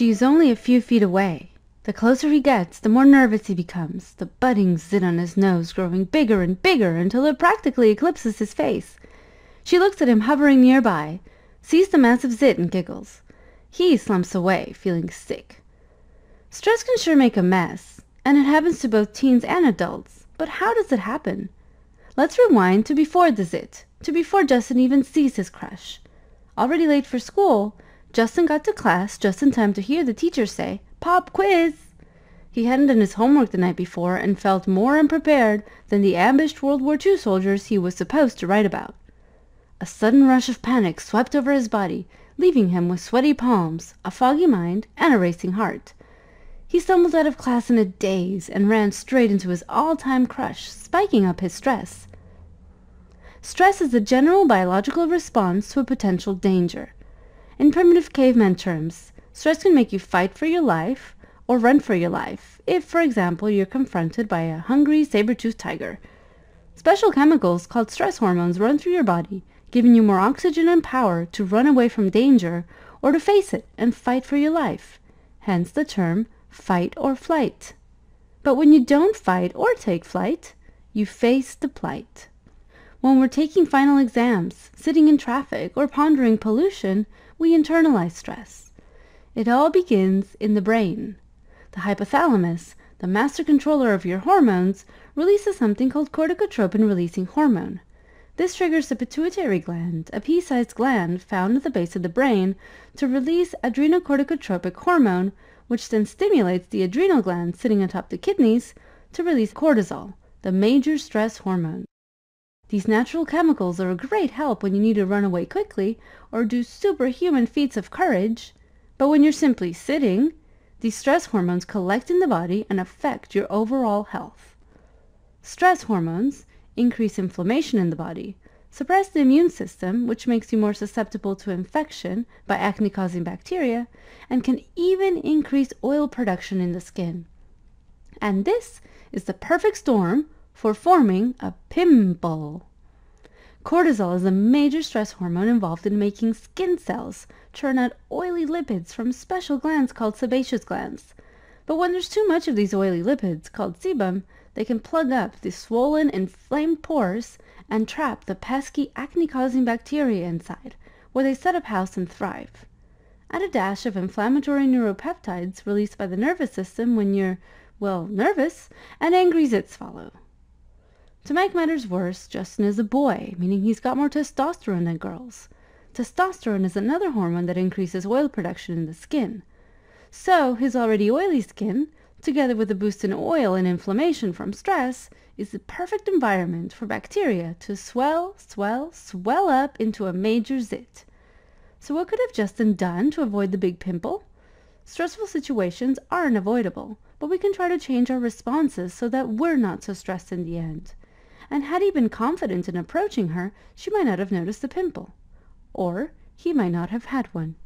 She is only a few feet away. The closer he gets, the more nervous he becomes, the budding zit on his nose growing bigger and bigger until it practically eclipses his face. She looks at him hovering nearby, sees the massive zit and giggles. He slumps away, feeling sick. Stress can sure make a mess, and it happens to both teens and adults, but how does it happen? Let's rewind to before the zit, to before Justin even sees his crush. Already late for school, Justin got to class just in time to hear the teacher say, Pop quiz! He hadn't done his homework the night before and felt more unprepared than the ambushed World War II soldiers he was supposed to write about. A sudden rush of panic swept over his body, leaving him with sweaty palms, a foggy mind, and a racing heart. He stumbled out of class in a daze and ran straight into his all-time crush, spiking up his stress. Stress is the general biological response to a potential danger. In primitive caveman terms, stress can make you fight for your life or run for your life if, for example, you're confronted by a hungry saber-toothed tiger. Special chemicals called stress hormones run through your body, giving you more oxygen and power to run away from danger or to face it and fight for your life, hence the term fight or flight. But when you don't fight or take flight, you face the plight. When we're taking final exams, sitting in traffic, or pondering pollution, we internalize stress. It all begins in the brain. The hypothalamus, the master controller of your hormones, releases something called corticotropin-releasing hormone. This triggers the pituitary gland, a pea-sized gland found at the base of the brain, to release adrenocorticotropic hormone, which then stimulates the adrenal gland sitting atop the kidneys to release cortisol, the major stress hormone. These natural chemicals are a great help when you need to run away quickly or do superhuman feats of courage, but when you're simply sitting, these stress hormones collect in the body and affect your overall health. Stress hormones increase inflammation in the body, suppress the immune system, which makes you more susceptible to infection by acne-causing bacteria, and can even increase oil production in the skin. And this is the perfect storm for forming a pimple. Cortisol is a major stress hormone involved in making skin cells churn out oily lipids from special glands called sebaceous glands. But when there's too much of these oily lipids, called sebum, they can plug up the swollen, inflamed pores and trap the pesky, acne-causing bacteria inside, where they set up house and thrive. Add a dash of inflammatory neuropeptides released by the nervous system when you're, well, nervous, and angry zits follow. To make matters worse, Justin is a boy, meaning he's got more testosterone than girls. Testosterone is another hormone that increases oil production in the skin. So his already oily skin, together with a boost in oil and inflammation from stress, is the perfect environment for bacteria to swell, swell, swell up into a major zit. So what could have Justin done to avoid the big pimple? Stressful situations are unavoidable, but we can try to change our responses so that we're not so stressed in the end and had he been confident in approaching her she might not have noticed the pimple. Or he might not have had one.